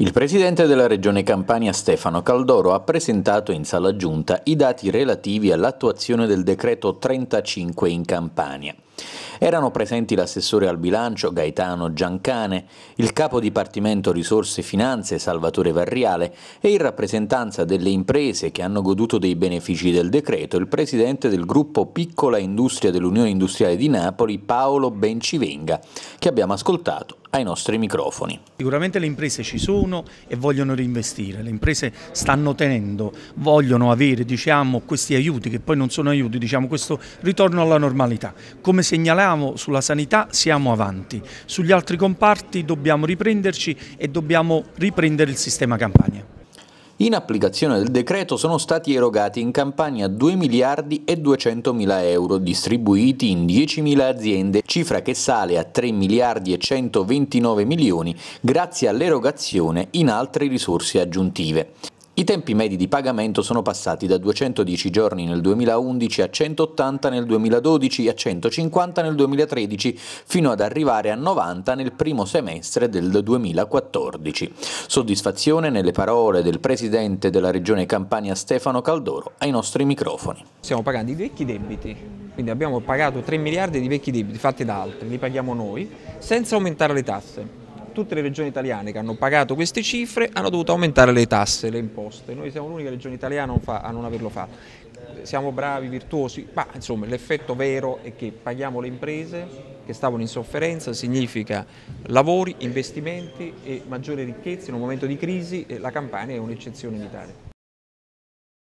Il presidente della Regione Campania Stefano Caldoro ha presentato in sala giunta i dati relativi all'attuazione del decreto 35 in Campania. Erano presenti l'assessore al bilancio Gaetano Giancane, il capo dipartimento risorse e finanze Salvatore Varriale e in rappresentanza delle imprese che hanno goduto dei benefici del decreto il presidente del gruppo Piccola Industria dell'Unione Industriale di Napoli Paolo Bencivenga, che abbiamo ascoltato ai nostri microfoni. Sicuramente le imprese ci sono e vogliono reinvestire, le imprese stanno tenendo, vogliono avere diciamo, questi aiuti che poi non sono aiuti, diciamo, questo ritorno alla normalità. Come segnalavo sulla sanità siamo avanti, sugli altri comparti dobbiamo riprenderci e dobbiamo riprendere il sistema Campania. In applicazione del decreto sono stati erogati in Campania 2 miliardi e 200 mila euro, distribuiti in 10 mila aziende, cifra che sale a 3 miliardi e 129 milioni grazie all'erogazione in altre risorse aggiuntive. I tempi medi di pagamento sono passati da 210 giorni nel 2011 a 180 nel 2012 a 150 nel 2013 fino ad arrivare a 90 nel primo semestre del 2014. Soddisfazione nelle parole del presidente della regione Campania Stefano Caldoro ai nostri microfoni. Stiamo pagando i vecchi debiti, quindi abbiamo pagato 3 miliardi di vecchi debiti fatti da altri, li paghiamo noi senza aumentare le tasse tutte le regioni italiane che hanno pagato queste cifre hanno dovuto aumentare le tasse, le imposte. Noi siamo l'unica regione italiana a non averlo fatto. Siamo bravi, virtuosi, ma insomma l'effetto vero è che paghiamo le imprese che stavano in sofferenza, significa lavori, investimenti e maggiore ricchezza in un momento di crisi, e la Campania è un'eccezione in Italia.